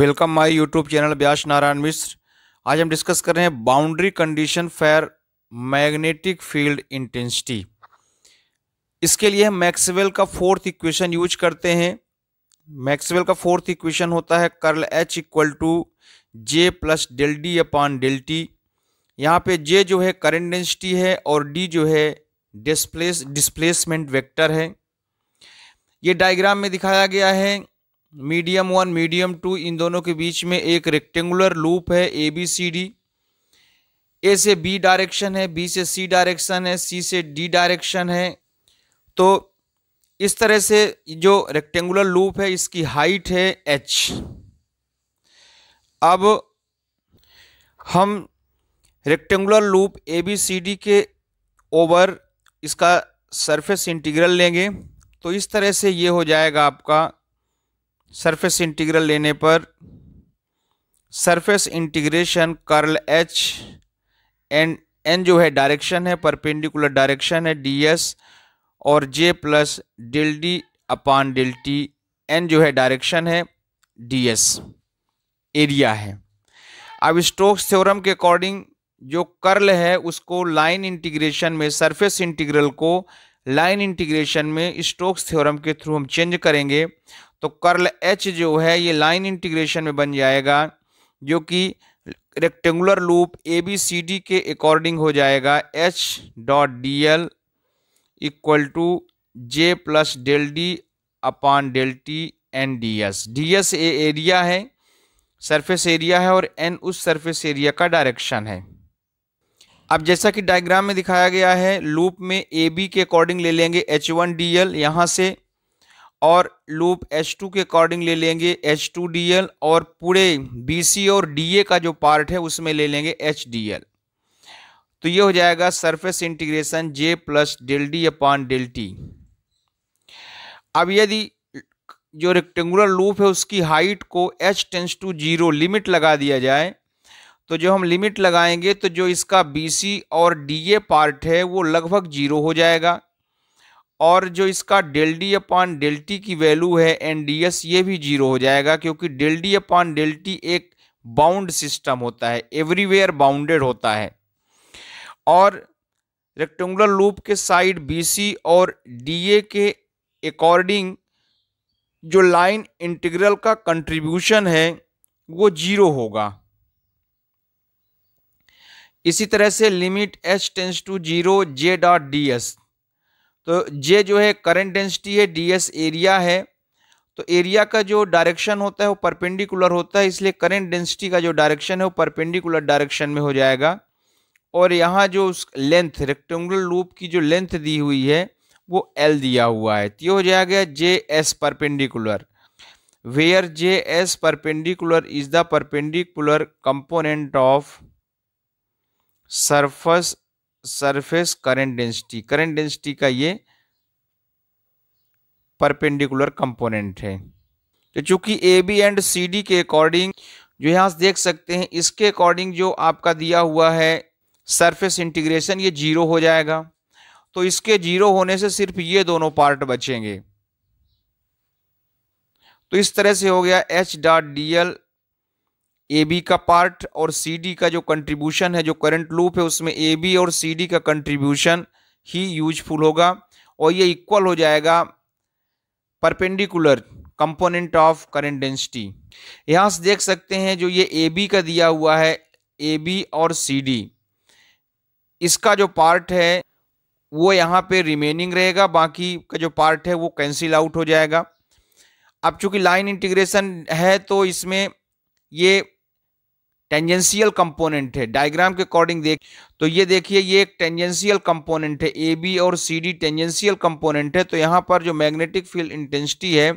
welcome my YouTube channel Byas Narayan Mishra आज हम discuss कर रहे हैं boundary condition for magnetic field intensity इसके लिए हम मैक्सवेल का फोर्थ इक्वेशन यूज करते हैं मैक्सवेल का फोर्थ इक्वेशन होता है curl H equal to J plus del D upon del T यहाँ पे जे जो है करेंट डेंसिटी है और डी जो है डिस्प्लेस डिस्प्लेसमेंट वेक्टर है ये डायग्राम में दिखाया गया है मीडियम वन मीडियम टू इन दोनों के बीच में एक रेक्टेंगुलर लूप है ए बी सी डी ए से बी डायरेक्शन है बी से सी डायरेक्शन है सी से डी डायरेक्शन है तो इस तरह से जो रेक्टेंगुलर लूप है इसकी हाइट है एच अब हम rectangular loop A B C D के ओवर इसका सरफेस इंटीग्रल लेंगे तो इस तरह से ये हो जाएगा आपका सरफेस इंटीग्रल लेने पर surface integration curl H and N जो है डायरेक्शन है परपेंडिकुलर डायरेक्शन है डी एस और J plus del D upon del T N जो है डायरेक्शन है डी एस एरिया है अब स्टोक्स थ्योरम के अकॉर्डिंग जो कर्ल है उसको लाइन इंटीग्रेशन में सरफेस इंटीग्रल को लाइन इंटीग्रेशन में स्टोक्स थ्योरम के थ्रू हम चेंज करेंगे तो कर्ल एच जो है ये लाइन इंटीग्रेशन में बन जाएगा जो कि rectangular loop A B C D के अकॉर्डिंग हो जाएगा H dot D L equal to J plus del D upon del T N D S D S A area है सरफेस एरिया है और एन उस सरफेस एरिया का direction है अब जैसा कि डायग्राम में दिखाया गया है लूप में ए बी के अकॉर्डिंग ले लेंगे एच वन डी एल यहाँ से और लूप एच टू के अकॉर्डिंग ले लेंगे एच टू डी एल और पूरे बी सी और डी ए का जो पार्ट है उसमें ले लेंगे एच डी एल तो ये हो जाएगा surface integration J plus del D upon del T अब यदि जो रेक्टेंगुलर लूप है उसकी हाइट को H tends to zero limit लगा दिया जाए तो जो हम लिमिट लगाएंगे तो जो इसका बी सी और डी ए पार्ट है वो लगभग जीरो हो जाएगा और जो इसका del D upon del T की वैल्यू है एन डी एस ये भी जीरो हो जाएगा क्योंकि del D upon del T एक बाउंड सिस्टम होता है एवरीवेयर बाउंडेड होता है और रेक्टेंगुलर लूप के साइड सी और ए के अकॉर्डिंग जो लाइन इंटीग्रल का कंट्रीब्यूशन है वो जीरो होगा इसी तरह से limit H tends to zero J dot D S तो ये जो है करंट डेंसिटी है डी एस एरिया है तो एरिया का जो डायरेक्शन होता है वो परपेंडिकुलर होता है इसलिए करंट डेंसिटी का जो डायरेक्शन है वो परपेंडिकुलर डायरेक्शन में हो जाएगा और यहाँ जो उस लेंथ रेक्टेंगुलर लूप की जो लेंथ दी हुई है वो एल दिया हुआ है तो ये हो जाएगा J S perpendicular where J S perpendicular is the perpendicular component of surface surface current density current density का ये परपेंडिकुलर कंपोनेंट है तो चूंकि A B and C D के अकॉर्डिंग जो यहां से देख सकते हैं इसके अकॉर्डिंग जो आपका दिया हुआ है सरफेस इंटीग्रेशन ये जीरो हो जाएगा तो इसके जीरो होने से सिर्फ ये दोनों पार्ट बचेंगे तो इस तरह से हो गया H dot D L A B का पार्ट और सी डी का जो कंट्रीब्यूशन है जो करंट लूप है उसमें ए बी और सी डी का कंट्रीब्यूशन ही यूजफुल होगा और ये इक्वल हो जाएगा perpendicular component of current density यहाँ से देख सकते हैं जो ये ए बी का दिया हुआ है ए बी और सी डी इसका जो पार्ट है वो यहाँ पे रिमेनिंग रहेगा बाकी का जो पार्ट है वो कैंसिल आउट हो जाएगा अब चूंकि लाइन इंटीग्रेशन है तो इसमें ये टेंजेंशियल कंपोनेंट है डायग्राम के अकॉर्डिंग देख तो ये देखिए ये एक टेंजेंशियल कंपोनेंट है ए बी और सी डी टेंजेंशियल कंपोनेंट है तो यहाँ पर जो मैग्नेटिक फील्ड इंटेंसिटी है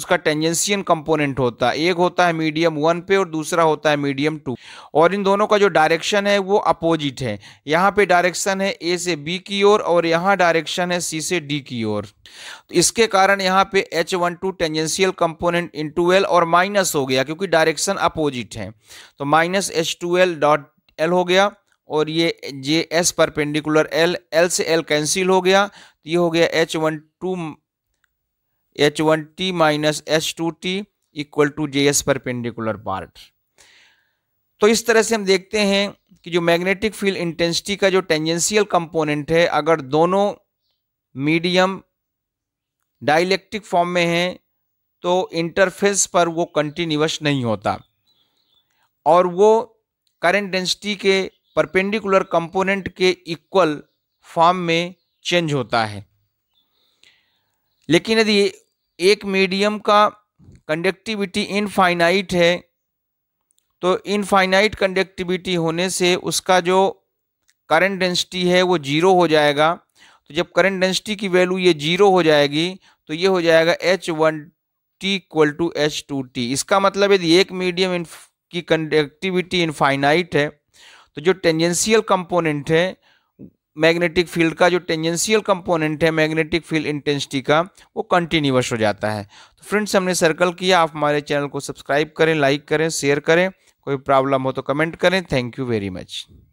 उसका टेंजेंशियन कंपोनेंट होता है एक होता है मीडियम वन पे और दूसरा होता है मीडियम टू और इन दोनों का जो डायरेक्शन है वो अपोजिट है यहाँ पे डायरेक्शन है ए से बी की ओर और, और यहाँ डायरेक्शन है सी से डी की ओर तो इसके कारण यहाँ पे H one two tangential component into L और माइनस हो गया क्योंकि डायरेक्शन अपोजिट है तो minus H two L dot L हो गया और ये J S perpendicular L L से एल कैंसिल हो गया तो ये हो गया H one two H one T minus H two T equal to J S perpendicular part तो इस तरह से हम देखते हैं कि जो मैग्नेटिक फील्ड इंटेंसिटी का जो टेंजेंशियल कंपोनेंट है अगर दोनों मीडियम डायलेक्टिक फॉर्म में हैं तो इंटरफेस पर वो कंटिन्यूस नहीं होता और वो करंट डेंसिटी के परपेंडिकुलर कंपोनेंट के इक्वल फॉर्म में चेंज होता है लेकिन यदि एक मीडियम का कंडक्टिविटी इनफाइनाइट है तो इनफाइनाइट कंडक्टिविटी होने से उसका जो करंट डेंसिटी है वो जीरो हो जाएगा तो जब करंट डेंसिटी की वैल्यू ये जीरो हो जाएगी तो ये हो जाएगा H one T equal to H two T इसका मतलब यदि एक मीडियम की कंडक्टिविटी इनफाइनाइट है तो जो टेंजेंशियल कंपोनेंट है मैग्नेटिक फील्ड का जो टेंजेंशियल कंपोनेंट है मैग्नेटिक फील्ड इंटेंसिटी का वो कंटिन्यूस हो जाता है तो फ्रेंड्स हमने सर्कल किया आप हमारे चैनल को सब्सक्राइब करें लाइक करें शेयर करें कोई प्रॉब्लम हो तो कमेंट करें थैंक यू वेरी मच